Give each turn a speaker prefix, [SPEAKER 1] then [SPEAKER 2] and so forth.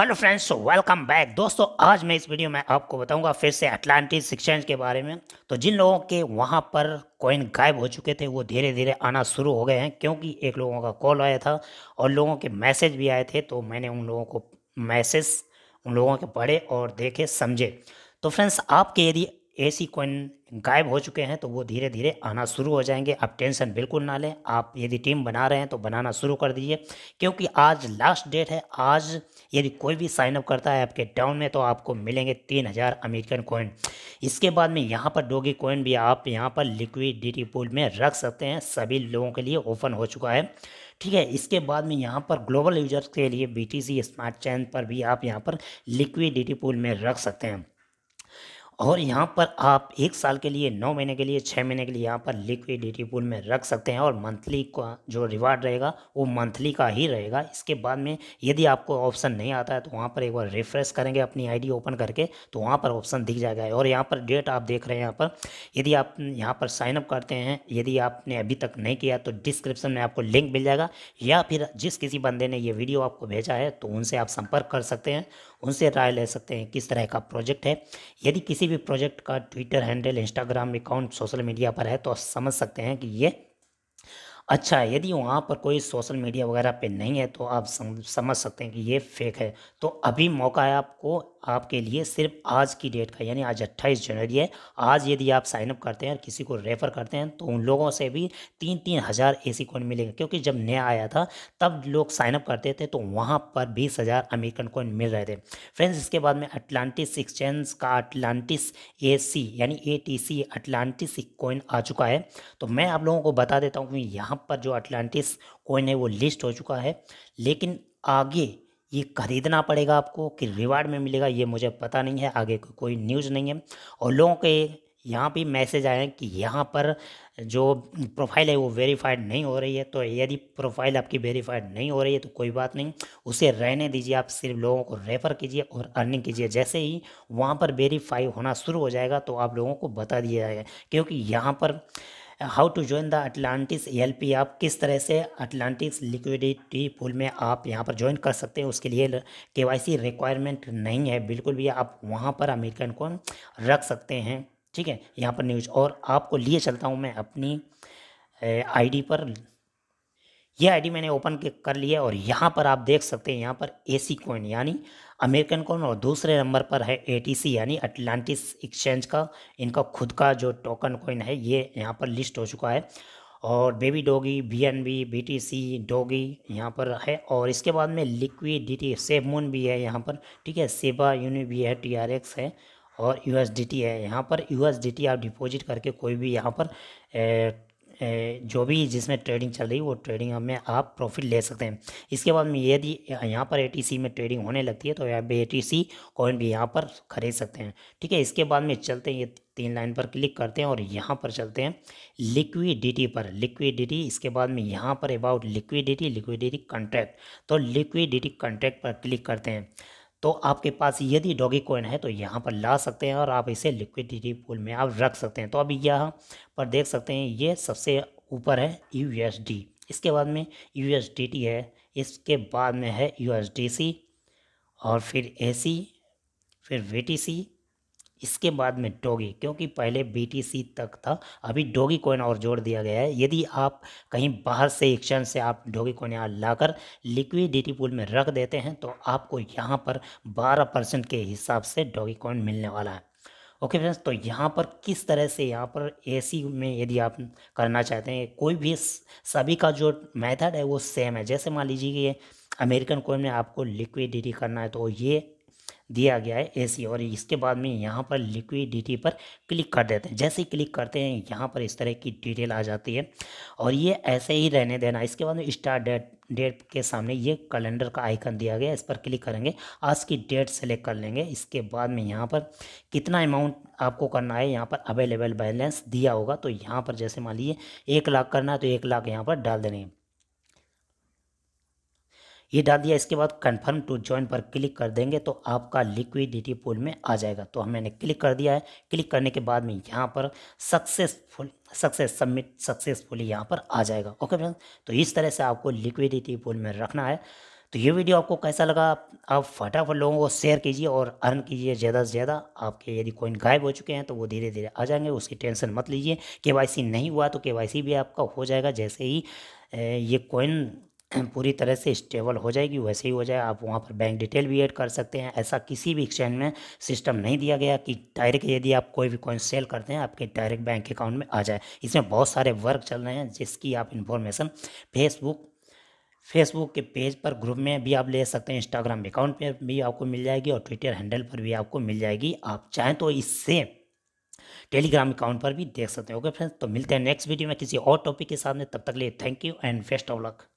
[SPEAKER 1] hello friends welcome back दोस्तों आज मैं इस वीडियो में आपको बताऊंगा फिर से अटलांटिस एक्सचेंज के बारे में तो जिन लोगों के वहां पर कॉइन गायब हो चुके थे वो धीरे धीरे आना शुरू हो गए हैं क्योंकि एक लोगों का कॉल आया था और लोगों के मैसेज भी आए थे तो मैंने उन लोगों को मैसेज उन लोगों के पढ़े और देखे समझे तो फ्रेंड्स आपके यदि ऐसी कॉइन गायब हो चुके हैं तो वो धीरे धीरे आना शुरू हो जाएंगे आप टेंशन बिल्कुल ना लें आप यदि टीम बना रहे हैं तो बनाना शुरू कर दीजिए क्योंकि आज लास्ट डेट है आज यदि कोई भी साइनअप करता है आपके टाउन में तो आपको मिलेंगे तीन हज़ार अमेरिकन कोइन इसके बाद में यहाँ पर डोगी कोइन भी आप यहाँ पर लिक्विडिटी पूल में रख सकते हैं सभी लोगों के लिए ओपन हो चुका है ठीक है इसके बाद में यहाँ पर ग्लोबल यूजर्स के लिए बी स्मार्ट चैन पर भी आप यहाँ पर लिक्विडिटी पूल में रख सकते हैं और यहाँ पर आप एक साल के लिए नौ महीने के लिए छः महीने के लिए यहाँ पर लिक्विडिटी पूल में रख सकते हैं और मंथली का जो रिवार्ड रहेगा वो मंथली का ही रहेगा इसके बाद में यदि आपको ऑप्शन नहीं आता है तो वहाँ पर एक बार रिफ्रेश करेंगे अपनी आईडी ओपन करके तो वहाँ पर ऑप्शन दिख जाएगा और यहाँ पर डेट आप देख रहे हैं यहाँ पर यदि आप यहाँ पर साइनअप करते हैं यदि आपने अभी तक नहीं किया तो डिस्क्रिप्शन में आपको लिंक मिल जाएगा या फिर जिस किसी बंदे ने ये वीडियो आपको भेजा है तो उनसे आप संपर्क कर सकते हैं उनसे राय ले सकते हैं किस तरह का प्रोजेक्ट है यदि किसी भी प्रोजेक्ट का Twitter handle Instagram account social media पर है तो समझ सकते हैं कि ये अच्छा यदि वहाँ पर कोई सोशल मीडिया वगैरह पे नहीं है तो आप समझ सकते हैं कि ये फेक है तो अभी मौका है आपको आपके लिए सिर्फ आज की डेट का यानी आज 28 जनवरी है आज यदि आप साइनअप करते हैं और किसी को रेफ़र करते हैं तो उन लोगों से भी तीन तीन हज़ार ए सी कोइन मिलेगा क्योंकि जब नया आया था तब लोग साइनअप करते थे तो वहाँ पर बीस हज़ार अमेरिकन कोइन मिल रहे थे फ्रेंड्स इसके बाद में अटलांटिस एक्सचेंज का अटलांटिस ए सी यानी A T C Atlantis coin आ चुका है तो मैं आप लोगों को बता देता हूँ कि यहाँ पर जो अटलांटिस कोइन है वो लिस्ट हो चुका है लेकिन आगे ये खरीदना पड़ेगा आपको कि रिवार्ड में मिलेगा ये मुझे पता नहीं है आगे को, कोई न्यूज़ नहीं है और लोगों के यहाँ भी मैसेज आए कि यहाँ पर जो प्रोफाइल है वो वेरीफाइड नहीं हो रही है तो यदि प्रोफाइल आपकी वेरीफाइड नहीं हो रही है तो कोई बात नहीं उसे रहने दीजिए आप सिर्फ लोगों को रेफ़र कीजिए और अर्निंग कीजिए जैसे ही वहाँ पर वेरीफाई होना शुरू हो जाएगा तो आप लोगों को बता दिया जाएगा क्योंकि यहाँ पर how to join the Atlantis P आप किस तरह से अटलांटिस लिक्विडिटी पूल में आप यहाँ पर ज्वाइन कर सकते हैं उसके लिए के वाई रिक्वायरमेंट नहीं है बिल्कुल भी आप वहाँ पर अमेरिकन को रख सकते हैं ठीक है यहाँ पर न्यूज और आपको लिए चलता हूँ मैं अपनी आईडी पर ये आईडी मैंने ओपन कर लिया और यहाँ पर आप देख सकते हैं यहाँ पर एसी कॉइन यानी अमेरिकन कॉइन और दूसरे नंबर पर है एटीसी यानी अटलांटिस एक्सचेंज का इनका खुद का जो टोकन कॉइन है ये यहाँ पर लिस्ट हो चुका है और baby doggy B N B B T C doggy यहाँ पर है और इसके बाद में लिक्विडिटी सेवमून भी है यहाँ पर ठीक है सेबा यूनि भी है टी आर एक्स है और यू है यहाँ पर यू आप डिपोज़िट करके कोई भी यहाँ पर ए, जो भी जिसमें ट्रेडिंग चल रही है वो ट्रेडिंग में आप प्रॉफिट ले सकते हैं इसके बाद में यदि यहाँ पर ए में ट्रेडिंग होने लगती है तो आप ए टी सी कॉइन भी यहाँ पर खरीद सकते हैं ठीक है इसके बाद में चलते हैं ये तीन लाइन पर क्लिक करते हैं और यहाँ पर चलते हैं लिक्विडिटी पर लिक्विडिटी इसके बाद में यहाँ पर अबाउट लिक्विडिटी लिक्विडिटी कॉन्ट्रैक्ट तो लिक्विडिटी कॉन्ट्रैक्ट पर क्लिक करते हैं तो आपके पास यदि डॉगी कोइन है तो यहाँ पर ला सकते हैं और आप इसे लिक्विडिटी पूल में आप रख सकते हैं तो अभी यहाँ पर देख सकते हैं ये सबसे ऊपर है यू इसके बाद में यू है इसके बाद में है यू और फिर ए फिर वी इसके बाद में डोगी क्योंकि पहले बीटीसी तक था अभी डोगी कोइन और जोड़ दिया गया है यदि आप कहीं बाहर से एक्शन से आप डोगी कोइन यहाँ लाकर लिक्विडिटी पूल में रख देते हैं तो आपको यहाँ पर बारह परसेंट के हिसाब से डोगी कोइन मिलने वाला है ओके फ्रेंड्स तो यहाँ पर किस तरह से यहाँ पर एसी में यदि आप करना चाहते हैं कोई भी सभी का जो मेथड है वो सेम है जैसे मान लीजिए कि अमेरिकन कोइन में आपको लिक्विडिटी करना है तो ये दिया गया है एसी और इसके बाद में यहाँ पर लिक्विडिटी पर क्लिक कर देते हैं जैसे ही क्लिक करते हैं यहाँ पर इस तरह की डिटेल आ जाती है और ये ऐसे ही रहने देना इसके बाद में स्टार्ट डेट डेट के सामने ये कैलेंडर का आइकन दिया गया है इस पर क्लिक करेंगे आज की डेट सेलेक्ट कर लेंगे इसके बाद में यहाँ पर कितना अमाउंट आपको करना है यहाँ पर अवेलेबल बैलेंस दिया होगा तो यहाँ पर जैसे मान लीजिए एक लाख करना है तो एक लाख यहाँ पर डाल देंगे ये डाल दिया इसके बाद कन्फर्म टू ज्वाइन पर क्लिक कर देंगे तो आपका लिक्विडिटी पूल में आ जाएगा तो हमने क्लिक कर दिया है क्लिक करने के बाद में यहाँ पर सक्सेसफुल सक्सेस सबमिट सक्सेसफुली यहाँ पर आ जाएगा ओके फ्रेंड तो इस तरह से आपको लिक्विडिटी पूल में रखना है तो ये वीडियो आपको कैसा लगा आप फटाफट लोगों को शेयर कीजिए और अर्न कीजिए ज़्यादा से ज़्यादा आपके यदि कोइन गायब हो चुके हैं तो वो धीरे धीरे आ जाएंगे उसकी टेंशन मत लीजिए के नहीं हुआ तो के भी आपका हो जाएगा जैसे ही ये कोइन पूरी तरह से स्टेबल हो जाएगी वैसे ही हो जाए आप वहाँ पर बैंक डिटेल भी ऐड कर सकते हैं ऐसा किसी भी एक्सचेंज में सिस्टम नहीं दिया गया कि डायरेक्ट यदि आप कोई भी कॉइन सेल करते हैं आपके डायरेक्ट बैंक अकाउंट में आ जाए इसमें बहुत सारे वर्क चल रहे हैं जिसकी आप इन्फॉर्मेशन फेसबुक फेसबुक के पेज पर ग्रुप में भी आप ले सकते हैं इंस्टाग्राम अकाउंट पर भी आपको मिल जाएगी और ट्विटर हैंडल पर भी आपको मिल जाएगी आप चाहें तो इससे टेलीग्राम अकाउंट पर भी देख सकते हैं ओके फ्रेंड्स तो मिलते हैं नेक्स्ट वीडियो में किसी और टॉपिक के साथ में तब तक लिए thank you and best of luck